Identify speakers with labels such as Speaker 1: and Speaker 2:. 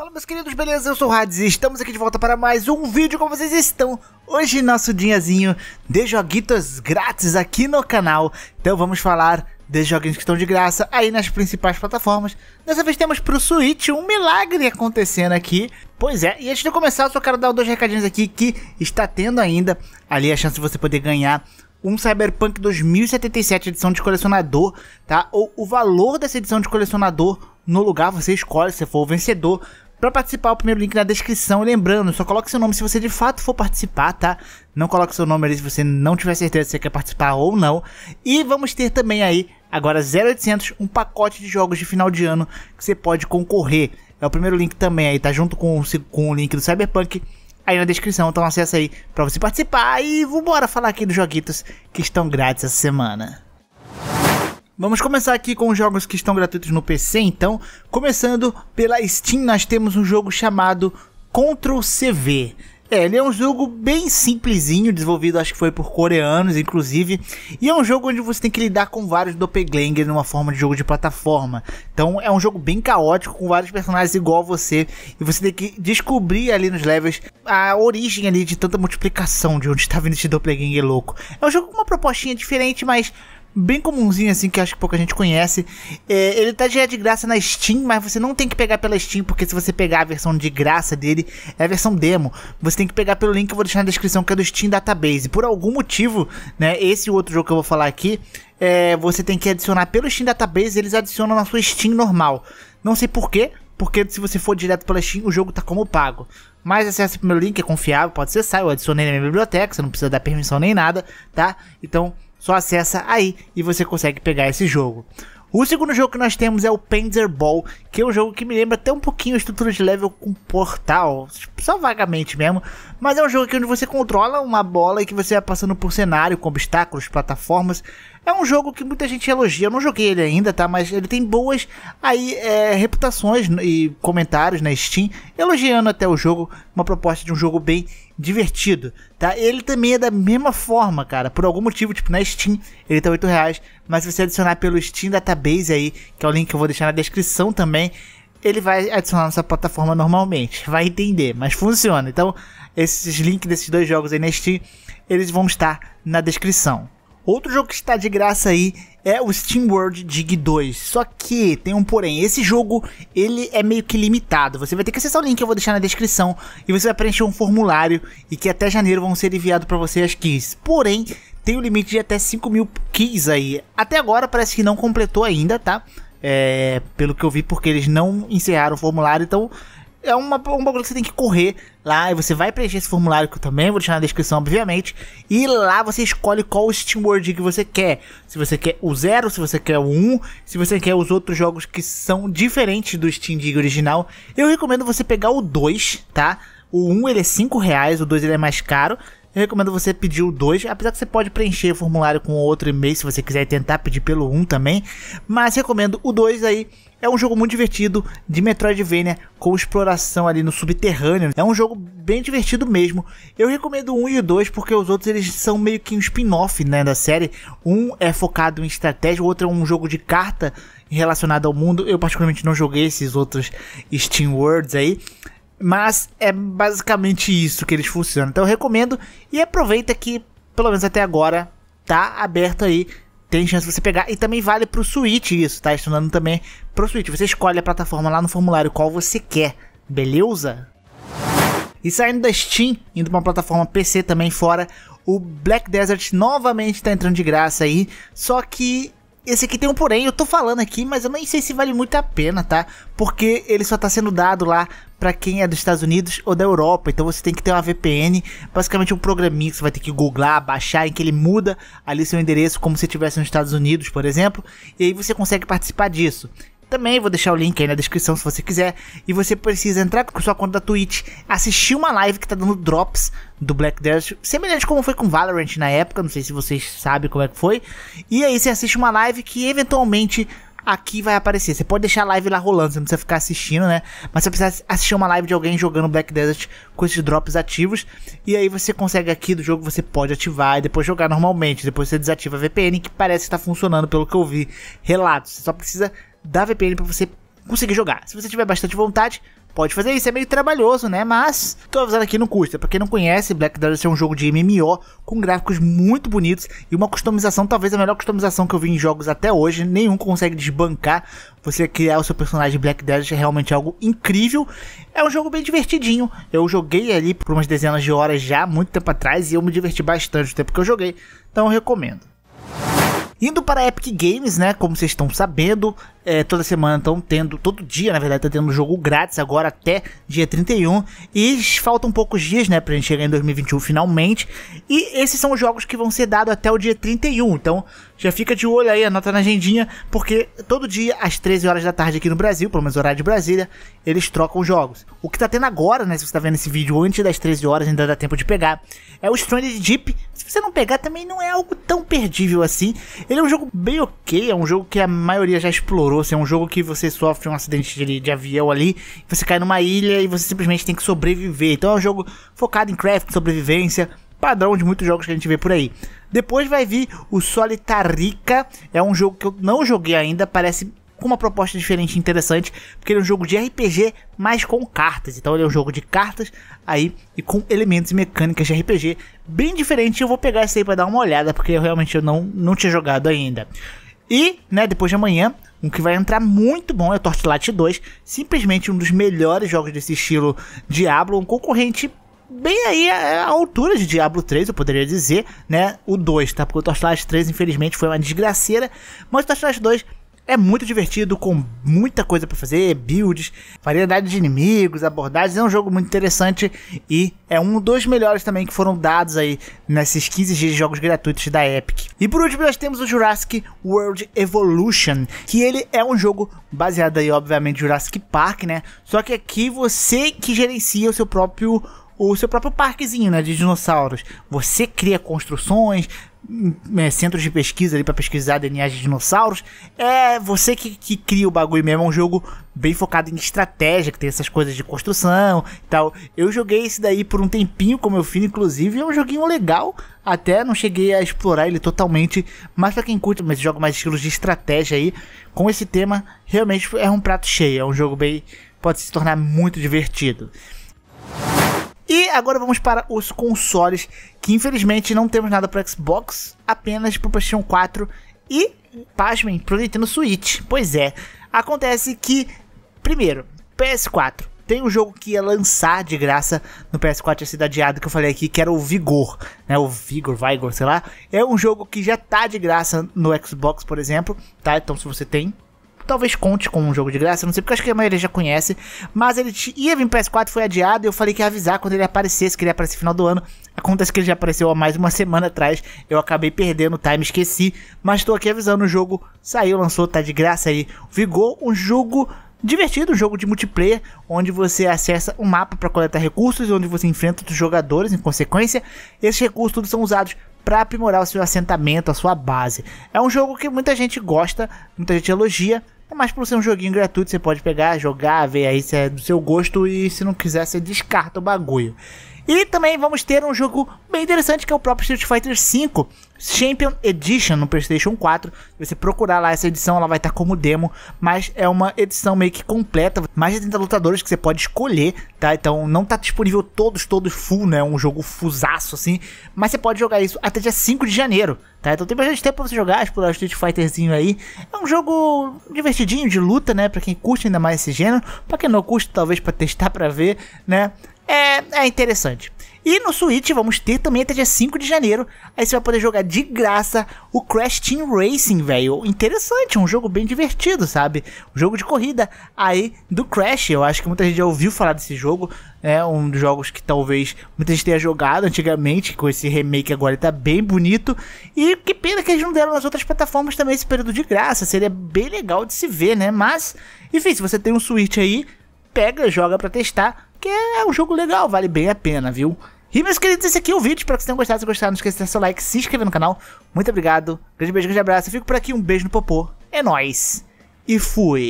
Speaker 1: Fala meus queridos, beleza? Eu sou o Hades e estamos aqui de volta para mais um vídeo como vocês estão. Hoje nosso dinhazinho de joguitos grátis aqui no canal. Então vamos falar de joguinhos que estão de graça aí nas principais plataformas. Dessa vez temos para o Switch um milagre acontecendo aqui. Pois é, e antes de começar eu só quero dar dois recadinhos aqui que está tendo ainda ali a chance de você poder ganhar um Cyberpunk 2077 edição de colecionador, tá? Ou o valor dessa edição de colecionador no lugar, você escolhe se for o vencedor para participar, o primeiro link na descrição. lembrando, só coloque seu nome se você de fato for participar, tá? Não coloque seu nome ali se você não tiver certeza se você quer participar ou não. E vamos ter também aí, agora 0800, um pacote de jogos de final de ano que você pode concorrer. É o primeiro link também aí, tá junto com, com o link do Cyberpunk aí na descrição. Então acessa aí para você participar e vambora falar aqui dos joguitos que estão grátis essa semana. Vamos começar aqui com os jogos que estão gratuitos no PC, então. Começando pela Steam, nós temos um jogo chamado Control CV. É, ele é um jogo bem simplesinho, desenvolvido acho que foi por coreanos, inclusive. E é um jogo onde você tem que lidar com vários doppelganger numa forma de jogo de plataforma. Então é um jogo bem caótico, com vários personagens igual a você. E você tem que descobrir ali nos levels a origem ali de tanta multiplicação de onde está vindo esse doppelganger louco. É um jogo com uma propostinha diferente, mas bem comumzinho assim, que acho que pouca gente conhece. É, ele tá já é de graça na Steam, mas você não tem que pegar pela Steam, porque se você pegar a versão de graça dele, é a versão demo. Você tem que pegar pelo link que eu vou deixar na descrição, que é do Steam Database. Por algum motivo, né, esse outro jogo que eu vou falar aqui, é, você tem que adicionar pelo Steam Database, eles adicionam na sua Steam normal. Não sei porquê, porque se você for direto pela Steam, o jogo tá como pago. Mas acesse o meu link, é confiável, pode acessar, eu adicionei na minha biblioteca, você não precisa dar permissão nem nada, tá? Então, só acessa aí e você consegue pegar esse jogo. O segundo jogo que nós temos é o Panzer Ball, que é um jogo que me lembra até um pouquinho a estrutura de level com portal, só vagamente mesmo, mas é um jogo que onde você controla uma bola e que você vai passando por cenário, com obstáculos, plataformas, é um jogo que muita gente elogia. Eu não joguei ele ainda, tá? Mas ele tem boas aí é, reputações e comentários na Steam, elogiando até o jogo, uma proposta de um jogo bem divertido, tá? Ele também é da mesma forma, cara. Por algum motivo, tipo, na Steam, ele tá 8 reais, mas se você adicionar pelo Steam Database aí, que é o link que eu vou deixar na descrição também, ele vai adicionar na sua plataforma normalmente. Vai entender, mas funciona. Então, esses links desses dois jogos aí na Steam, eles vão estar na descrição. Outro jogo que está de graça aí é o Steam World Dig 2. Só que tem um porém, esse jogo ele é meio que limitado. Você vai ter que acessar o link que eu vou deixar na descrição e você vai preencher um formulário e que até janeiro vão ser enviados para você as keys. Porém, tem o um limite de até 5 mil keys aí. Até agora parece que não completou ainda, tá? É, pelo que eu vi, porque eles não encerraram o formulário, então é uma, um bagulho que você tem que correr lá e você vai preencher esse formulário que eu também vou deixar na descrição, obviamente. E lá você escolhe qual o Steam World que você quer. Se você quer o 0, se você quer o 1, um, se você quer os outros jogos que são diferentes do Steam Dig original. Eu recomendo você pegar o 2, tá? O 1 um, ele é 5 reais, o 2 ele é mais caro. Eu recomendo você pedir o 2, apesar que você pode preencher o formulário com outro e-mail se você quiser tentar pedir pelo 1 um também, mas recomendo o 2 aí. É um jogo muito divertido de Metroidvania com exploração ali no subterrâneo. É um jogo bem divertido mesmo. Eu recomendo o 1 e o 2 porque os outros eles são meio que um spin-off né, da série. Um é focado em estratégia, o outro é um jogo de carta relacionado ao mundo. Eu particularmente não joguei esses outros Steam Worlds aí. Mas é basicamente isso que eles funcionam. Então eu recomendo e aproveita que, pelo menos até agora, tá aberto aí. Tem chance de você pegar. E também vale pro Switch isso, tá? Estudando também pro Switch. Você escolhe a plataforma lá no formulário qual você quer, beleza? E saindo da Steam, indo pra uma plataforma PC também fora, o Black Desert novamente tá entrando de graça aí. Só que esse aqui tem um porém, eu tô falando aqui, mas eu nem sei se vale muito a pena, tá? Porque ele só tá sendo dado lá para quem é dos Estados Unidos ou da Europa. Então você tem que ter uma VPN, basicamente um programinha que você vai ter que googlar, baixar, em que ele muda ali seu endereço como se estivesse nos Estados Unidos, por exemplo, e aí você consegue participar disso. Também vou deixar o link aí na descrição se você quiser. E você precisa entrar com sua conta da Twitch, assistir uma live que tá dando drops do Black Desert, semelhante como foi com Valorant na época, não sei se vocês sabem como é que foi. E aí você assiste uma live que eventualmente aqui vai aparecer. Você pode deixar a live lá rolando, você não precisa ficar assistindo, né? Mas você precisa assistir uma live de alguém jogando Black Desert com esses drops ativos. E aí você consegue aqui do jogo, você pode ativar e depois jogar normalmente. Depois você desativa a VPN, que parece que tá funcionando, pelo que eu vi relatos. Você só precisa da VPN para você conseguir jogar. Se você tiver bastante vontade, pode fazer isso. É meio trabalhoso, né? Mas tô avisando aqui não custa. Para quem não conhece, Black Desert é um jogo de MMO com gráficos muito bonitos e uma customização, talvez a melhor customização que eu vi em jogos até hoje. Nenhum consegue desbancar. Você criar o seu personagem Black Desert é realmente algo incrível. É um jogo bem divertidinho. Eu joguei ali por umas dezenas de horas já, muito tempo atrás, e eu me diverti bastante o tempo que eu joguei. Então eu recomendo. Indo para a Epic Games, né? Como vocês estão sabendo, é, toda semana estão tendo, todo dia, na verdade, estão tá tendo jogo grátis agora até dia 31. E faltam poucos dias, né, pra gente chegar em 2021 finalmente. E esses são os jogos que vão ser dados até o dia 31. Então, já fica de olho aí, anota na agendinha, porque todo dia, às 13 horas da tarde aqui no Brasil, pelo menos horário de Brasília, eles trocam jogos. O que tá tendo agora, né, se você tá vendo esse vídeo antes das 13 horas, ainda dá tempo de pegar, é o Stranded Deep. Se você não pegar, também não é algo tão perdível assim. Ele é um jogo bem ok, é um jogo que a maioria já explorou Assim, é um jogo que você sofre um acidente de, de, avião ali, você cai numa ilha e você simplesmente tem que sobreviver. Então é um jogo focado em craft, sobrevivência, padrão de muitos jogos que a gente vê por aí. Depois vai vir o Solitarica, é um jogo que eu não joguei ainda, parece com uma proposta diferente e interessante, porque ele é um jogo de RPG, mas com cartas. Então ele é um jogo de cartas aí e com elementos e mecânicas de RPG bem diferente. Eu vou pegar esse aí para dar uma olhada, porque eu realmente eu não, não tinha jogado ainda. E, né, depois de amanhã, um que vai entrar muito bom é o Torchlight 2, simplesmente um dos melhores jogos desse estilo Diablo, um concorrente bem aí a, altura de Diablo 3, eu poderia dizer, né? O 2, tá? Porque o Torchlight 3, infelizmente, foi uma desgraceira, mas o Torchlight 2 é muito divertido, com muita coisa para fazer, builds, variedade de inimigos, abordagens. É um jogo muito interessante e é um dos melhores também que foram dados aí nesses 15 dias de jogos gratuitos da Epic. E por último nós temos o Jurassic World Evolution, que ele é um jogo baseado aí obviamente Jurassic Park, né? Só que aqui você que gerencia o seu próprio o seu próprio parquezinho né, de dinossauros. Você cria construções, é, centros de pesquisa ali para pesquisar DNA de dinossauros. É você que, que cria o bagulho mesmo. É um jogo bem focado em estratégia, que tem essas coisas de construção e tal. Eu joguei esse daí por um tempinho, como meu filho inclusive. É um joguinho legal. Até não cheguei a explorar ele totalmente. Mas para quem curte, mas joga mais estilos de estratégia aí, com esse tema, realmente é um prato cheio. É um jogo bem. Pode se tornar muito divertido. E agora vamos para os consoles, que infelizmente não temos nada para Xbox, apenas para o PlayStation 4 e, pasmem, para o Nintendo Switch. Pois é, acontece que, primeiro, PS4. Tem um jogo que ia lançar de graça no PS4, tinha ser adiado, que eu falei aqui, que era o Vigor, né? O Vigor, Vigor, sei lá. É um jogo que já tá de graça no Xbox, por exemplo, tá? Então se você tem, Talvez conte com um jogo de graça, não sei, porque acho que a maioria já conhece. Mas ele ia vir PS4, foi adiado. E eu falei que ia avisar quando ele aparecesse, que ele ia aparecer no final do ano. Acontece que ele já apareceu há mais uma semana atrás. Eu acabei perdendo o time, esqueci. Mas estou aqui avisando: o jogo saiu, lançou, tá de graça aí. Vigor, um jogo divertido, um jogo de multiplayer, onde você acessa um mapa para coletar recursos, onde você enfrenta outros jogadores em consequência. Esses recursos todos são usados para aprimorar o seu assentamento, a sua base. É um jogo que muita gente gosta, muita gente elogia, é Mas por ser um joguinho gratuito, você pode pegar, jogar, ver aí se é do seu gosto e se não quiser, você descarta o bagulho. E também vamos ter um jogo bem interessante que é o próprio Street Fighter V Champion Edition no PlayStation 4. Se você procurar lá essa edição, ela vai estar como demo, mas é uma edição meio que completa, mais de 30 lutadores que você pode escolher, tá? Então não tá disponível todos, todos full, né? Um jogo fusaço assim, mas você pode jogar isso até dia 5 de janeiro, tá? Então tem bastante tempo pra você jogar, explorar o Street Fighterzinho aí. É um jogo divertidinho de luta, né? Pra quem curte ainda mais esse gênero, pra quem não curte, talvez pra testar, pra ver, né? é, é interessante. E no Switch vamos ter também até dia 5 de janeiro. Aí você vai poder jogar de graça o Crash Team Racing, velho. Interessante, um jogo bem divertido, sabe? Um jogo de corrida aí do Crash. Eu acho que muita gente já ouviu falar desse jogo. É um dos jogos que talvez muita gente tenha jogado antigamente. Com esse remake agora ele tá bem bonito. E que pena que eles não deram nas outras plataformas também esse período de graça. Seria bem legal de se ver, né? Mas, enfim, se você tem um Switch aí, pega, joga para testar que é um jogo legal, vale bem a pena, viu? E meus queridos, esse aqui é o vídeo. Espero que vocês tenham gostado. Se gostaram, não esqueça de deixar seu like, se inscrever no canal. Muito obrigado. Grande beijo, grande abraço. Eu fico por aqui. Um beijo no popô. É nóis. E fui.